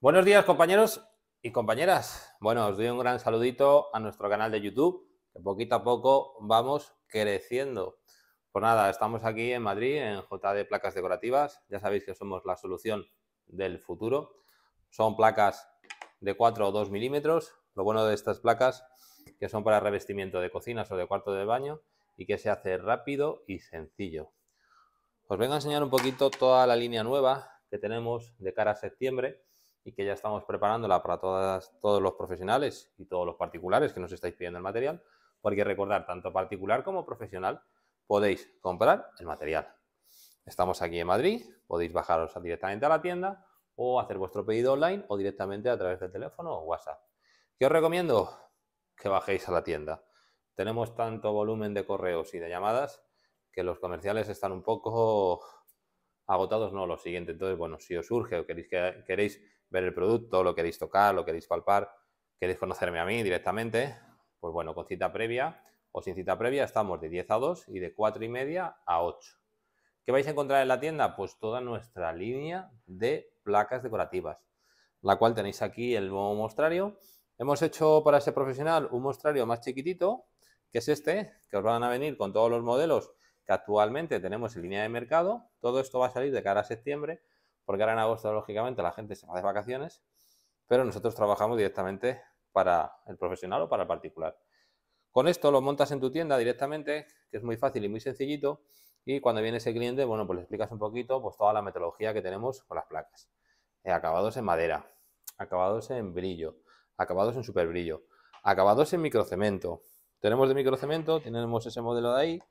Buenos días compañeros y compañeras. Bueno, os doy un gran saludito a nuestro canal de YouTube, que poquito a poco vamos creciendo. Pues nada, estamos aquí en Madrid, en JD Placas Decorativas. Ya sabéis que somos la solución del futuro. Son placas de 4 o 2 milímetros. Lo bueno de estas placas, que son para revestimiento de cocinas o de cuarto de baño, y que se hace rápido y sencillo. Os vengo a enseñar un poquito toda la línea nueva que tenemos de cara a septiembre y que ya estamos preparándola para todos los profesionales y todos los particulares que nos estáis pidiendo el material, porque recordar, tanto particular como profesional, podéis comprar el material. Estamos aquí en Madrid, podéis bajaros directamente a la tienda o hacer vuestro pedido online o directamente a través del teléfono o WhatsApp. ¿Qué os recomiendo? Que bajéis a la tienda. Tenemos tanto volumen de correos y de llamadas que los comerciales están un poco agotados, no, lo siguiente. Entonces, bueno, si os surge o queréis, queréis ver el producto, lo queréis tocar, lo queréis palpar, queréis conocerme a mí directamente, pues bueno, con cita previa o sin cita previa estamos de 10 a 2 y de 4 y media a 8. ¿Qué vais a encontrar en la tienda? Pues toda nuestra línea de placas decorativas, la cual tenéis aquí el nuevo mostrario. Hemos hecho para ese profesional un mostrario más chiquitito, que es este, que os van a venir con todos los modelos que actualmente tenemos en línea de mercado. Todo esto va a salir de cara a septiembre porque ahora en agosto, lógicamente, la gente se va de vacaciones, pero nosotros trabajamos directamente para el profesional o para el particular. Con esto lo montas en tu tienda directamente, que es muy fácil y muy sencillito, y cuando viene ese cliente, bueno, pues le explicas un poquito pues toda la metodología que tenemos con las placas. Eh, acabados en madera, acabados en brillo, acabados en super brillo, acabados en microcemento. Tenemos de microcemento, tenemos ese modelo de ahí,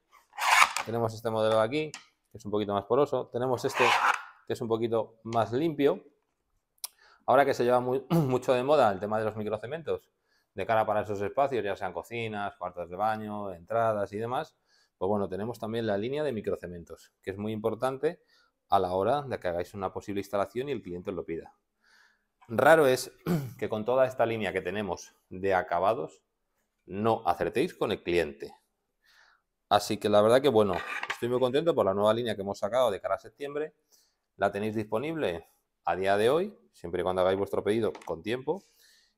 tenemos este modelo de aquí, que es un poquito más poroso, tenemos este que es un poquito más limpio. Ahora que se lleva mucho de moda el tema de los microcementos de cara para esos espacios, ya sean cocinas, cuartos de baño, entradas y demás, pues bueno, tenemos también la línea de microcementos, que es muy importante a la hora de que hagáis una posible instalación y el cliente os lo pida. Raro es que con toda esta línea que tenemos de acabados no acertéis con el cliente. Así que la verdad que bueno, estoy muy contento por la nueva línea que hemos sacado de cara a septiembre la tenéis disponible a día de hoy, siempre y cuando hagáis vuestro pedido con tiempo.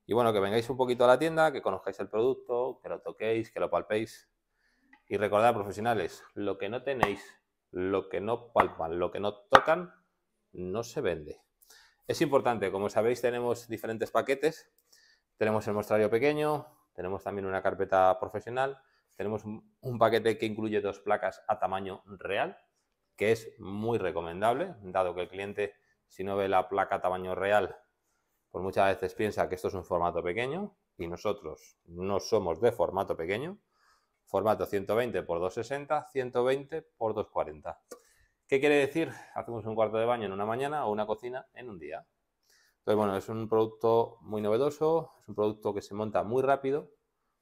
Y bueno, que vengáis un poquito a la tienda, que conozcáis el producto, que lo toquéis, que lo palpéis. Y recordad, profesionales, lo que no tenéis, lo que no palpan, lo que no tocan, no se vende. Es importante, como sabéis, tenemos diferentes paquetes. Tenemos el mostrario pequeño, tenemos también una carpeta profesional, tenemos un paquete que incluye dos placas a tamaño real, que es muy recomendable, dado que el cliente, si no ve la placa tamaño real, pues muchas veces piensa que esto es un formato pequeño y nosotros no somos de formato pequeño. Formato 120 x 260, 120 x 240. ¿Qué quiere decir? Hacemos un cuarto de baño en una mañana o una cocina en un día. Entonces, bueno, es un producto muy novedoso, es un producto que se monta muy rápido,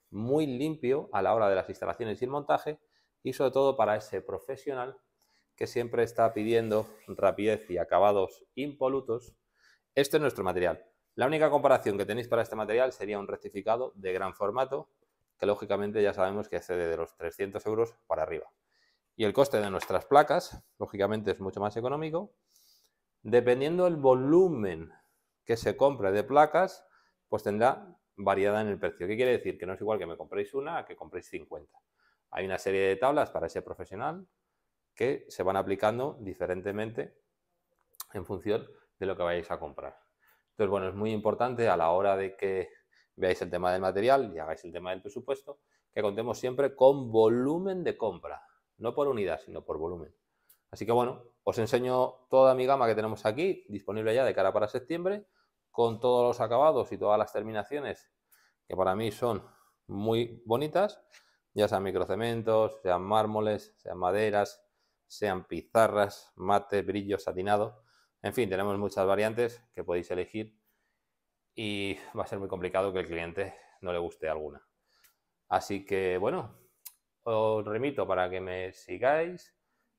muy limpio a la hora de las instalaciones y el montaje y sobre todo para ese profesional que siempre está pidiendo rapidez y acabados impolutos, este es nuestro material. La única comparación que tenéis para este material sería un rectificado de gran formato, que lógicamente ya sabemos que excede de los 300 euros para arriba. Y el coste de nuestras placas, lógicamente, es mucho más económico. Dependiendo del volumen que se compre de placas, pues tendrá variedad en el precio. ¿Qué quiere decir? Que no es igual que me compréis una a que compréis 50. Hay una serie de tablas para ese profesional que se van aplicando diferentemente en función de lo que vayáis a comprar. Entonces, bueno, es muy importante a la hora de que veáis el tema del material y hagáis el tema del presupuesto, que contemos siempre con volumen de compra, no por unidad, sino por volumen. Así que bueno, os enseño toda mi gama que tenemos aquí, disponible ya de cara para septiembre, con todos los acabados y todas las terminaciones que para mí son muy bonitas, ya sean microcementos, sean mármoles, sean maderas, sean pizarras, mate, brillo, satinado. En fin, tenemos muchas variantes que podéis elegir y va a ser muy complicado que el cliente no le guste alguna. Así que bueno, os remito para que me sigáis,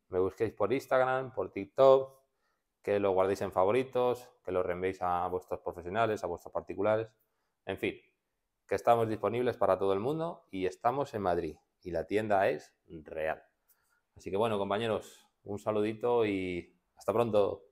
me busquéis por Instagram, por TikTok, que lo guardéis en favoritos, que lo reenvéis a vuestros profesionales, a vuestros particulares, en fin, que estamos disponibles para todo el mundo y estamos en Madrid y la tienda es real. Así que bueno, compañeros, un saludito y hasta pronto.